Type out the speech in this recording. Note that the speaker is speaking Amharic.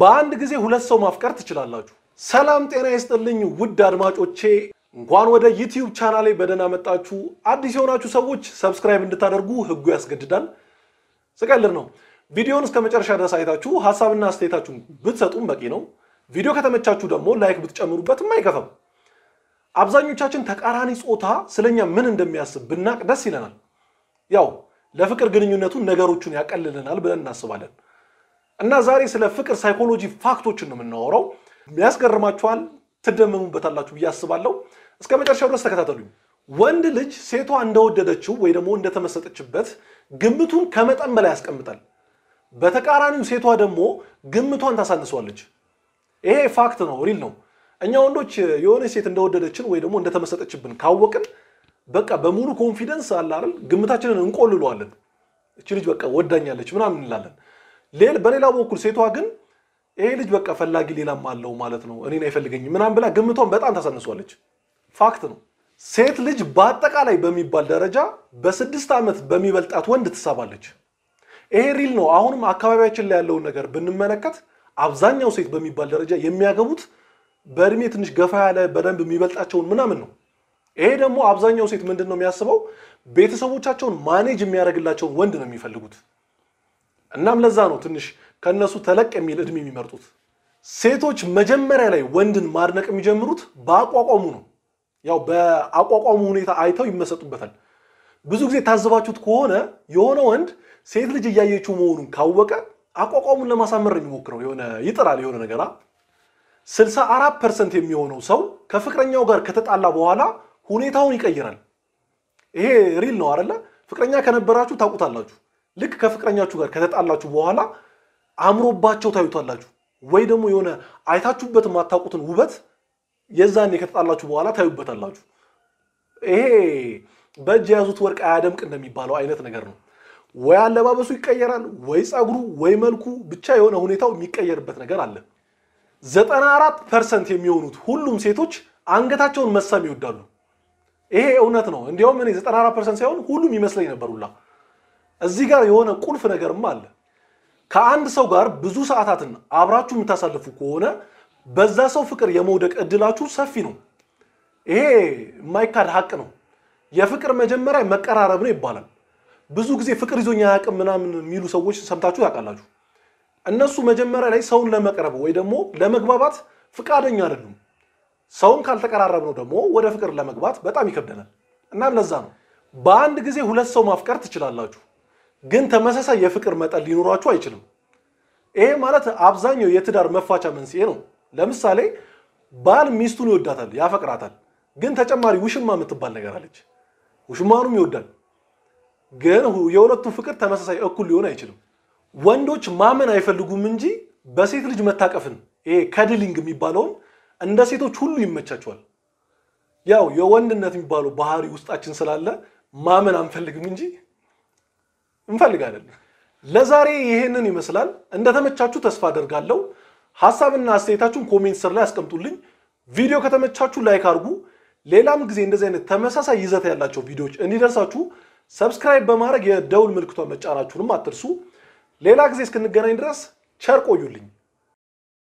በአንድ ጊዜ ሁለት ሰው ማፍቀር ትችላላችሁ። ሰላም ጤና ይስጥልኝ ውድ አድማጮቼ፣ እንኳን ወደ ዩቲዩብ ቻናሌ በደህና መጣችሁ። አዲስ የሆናችሁ ሰዎች ሰብስክራይብ እንድታደርጉ ህጉ ያስገድዳል። ስቀልር ነው። ቪዲዮውን እስከ መጨረሻ ድረስ አይታችሁ ሀሳብና አስተያየታችሁን ብትሰጡም በቂ ነው። ቪዲዮ ከተመቻችሁ ደግሞ ላይክ ብትጨምሩበትም አይከፋም። አብዛኞቻችን ተቃራኒ ጾታ ስለኛ ምን እንደሚያስብ ብናቅ ደስ ይለናል። ያው ለፍቅር ግንኙነቱ ነገሮቹን ያቀልልናል ብለን እናስባለን። እና ዛሬ ስለ ፍቅር ሳይኮሎጂ ፋክቶችን ነው የምናወራው። ያስገርማችኋል፣ ትደመሙበታላችሁ ብዬ አስባለሁ። እስከ መጨረሻው ድረስ ተከታተሉኝ። ወንድ ልጅ ሴቷ እንደወደደችው ወይ ደግሞ እንደተመሰጠችበት ግምቱን ከመጠን በላይ ያስቀምጣል። በተቃራኒው ሴቷ ደግሞ ግምቷን ታሳንሷለች። ይሄ ፋክት ነው፣ ሪል ነው። እኛ ወንዶች የሆነ ሴት እንደወደደችን ወይ ደግሞ እንደተመሰጠችብን ካወቅን በቃ በሙሉ ኮንፊደንስ አለ አይደል፣ ግምታችንን እንቆልለዋለን። እች ልጅ በቃ ወዳኛለች ምናምን እንላለን። በሌላ በኩል ሴቷ ግን ይሄ ልጅ በቃ ፈላጊ ሌላም አለው ማለት ነው፣ እኔን አይፈልገኝም ምናምን ብላ ግምቷን በጣም ታሳንሷለች። ፋክት ነው። ሴት ልጅ በአጠቃላይ በሚባል ደረጃ በስድስት ዓመት በሚበልጣት ወንድ ትሳባለች። ይሄ ሪል ነው። አሁንም አካባቢያችን ላይ ያለውን ነገር ብንመለከት አብዛኛው ሴት በሚባል ደረጃ የሚያገቡት በእድሜ ትንሽ ገፋ ያለ በደንብ የሚበልጣቸውን ምናምን ነው። ይሄ ደግሞ አብዛኛው ሴት ምንድን ነው የሚያስበው? ቤተሰቦቻቸውን ማኔጅ የሚያደርግላቸውን ወንድ ነው የሚፈልጉት። እናም ለዛ ነው ትንሽ ከነሱ ተለቅ የሚል እድሜ የሚመርጡት። ሴቶች መጀመሪያ ላይ ወንድን ማድነቅ የሚጀምሩት በአቋቋሙ ነው። ያው በአቋቋሙ ሁኔታ አይተው ይመሰጡበታል። ብዙ ጊዜ ታዘባችሁት ከሆነ የሆነ ወንድ ሴት ልጅ እያየችው መሆኑን ካወቀ አቋቋሙን ለማሳመር የሚሞክረው የሆነ ይጥራል የሆነ ነገር። ስልሳ አራት ፐርሰንት የሚሆነው ሰው ከፍቅረኛው ጋር ከተጣላ በኋላ ሁኔታውን ይቀይራል። ይሄ ሪል ነው አይደለ? ፍቅረኛ ከነበራችሁ ታውቁታላችሁ። ልክ ከፍቅረኛችሁ ጋር ከተጣላችሁ በኋላ አምሮባቸው ታዩታላችሁ፣ ወይ ደግሞ የሆነ አይታችሁበት የማታውቁትን ውበት የዛኔ ከተጣላችሁ በኋላ ታዩበታላችሁ። ይሄ በእጅ የያዙት ወርቅ አያደምቅ እንደሚባለው አይነት ነገር ነው። ወይ አለባበሱ ይቀየራል፣ ወይ ፀጉሩ፣ ወይ መልኩ ብቻ የሆነ ሁኔታው የሚቀየርበት ነገር አለ። ዘጠና አራት ፐርሰንት የሚሆኑት ሁሉም ሴቶች አንገታቸውን መሳም ይወዳሉ። ይሄ እውነት ነው። እንዲያውም እኔ ዘጠና አራት ፐርሰንት ሳይሆን ሁሉም ይመስለኝ ነበሩላ። እዚህ ጋር የሆነ ቁልፍ ነገርም አለ። ከአንድ ሰው ጋር ብዙ ሰዓታትን አብራችሁ የምታሳልፉ ከሆነ በዛ ሰው ፍቅር የመውደቅ እድላችሁ ሰፊ ነው። ይሄ የማይካድ ሀቅ ነው። የፍቅር መጀመሪያ መቀራረብ ነው ይባላል። ብዙ ጊዜ ፍቅር ይዞኛ አያውቅም ምናምን የሚሉ ሰዎች ሰምታችሁ ያውቃላችሁ። እነሱ መጀመሪያ ላይ ሰውን ለመቅረብ ወይ ደግሞ ለመግባባት ፍቃደኛ አይደሉም። ሰውን ካልተቀራረብ ነው ደግሞ ወደ ፍቅር ለመግባት በጣም ይከብደናል። እናም ለዛ ነው በአንድ ጊዜ ሁለት ሰው ማፍቀር ትችላላችሁ ግን ተመሳሳይ የፍቅር መጠን ሊኖራችሁ አይችልም። ይሄ ማለት አብዛኛው የትዳር መፋቻ መንስኤ ነው። ለምሳሌ ባል ሚስቱን ይወዳታል፣ ያፈቅራታል። ግን ተጨማሪ ውሽማ የምትባል ነገር አለች። ውሽማኑም ይወዳል፣ ግን የሁለቱ ፍቅር ተመሳሳይ እኩል ሊሆን አይችልም። ወንዶች ማመን አይፈልጉም እንጂ በሴት ልጅ መታቀፍን ይሄ ከድሊንግ የሚባለውን እንደ ሴቶች ሁሉ ይመቻቸዋል። ያው የወንድነት የሚባለው ባህሪ ውስጣችን ስላለ ማመን አንፈልግም እንጂ እንፈልጋለን። ለዛሬ ይህንን ይመስላል። እንደተመቻችሁ ተስፋ አደርጋለሁ። ሀሳብና አስተያየታችሁን ኮሜንት ስር ላይ አስቀምጡልኝ። ቪዲዮ ከተመቻችሁ ላይክ አድርጉ። ሌላም ጊዜ እንደዚህ አይነት ተመሳሳይ ይዘት ያላቸው ቪዲዮዎች እንዲደርሳችሁ ሰብስክራይብ በማድረግ የደውል ምልክቷን መጫናችሁንም አትርሱ። ሌላ ጊዜ እስክንገናኝ ድረስ ቸር ቆዩልኝ።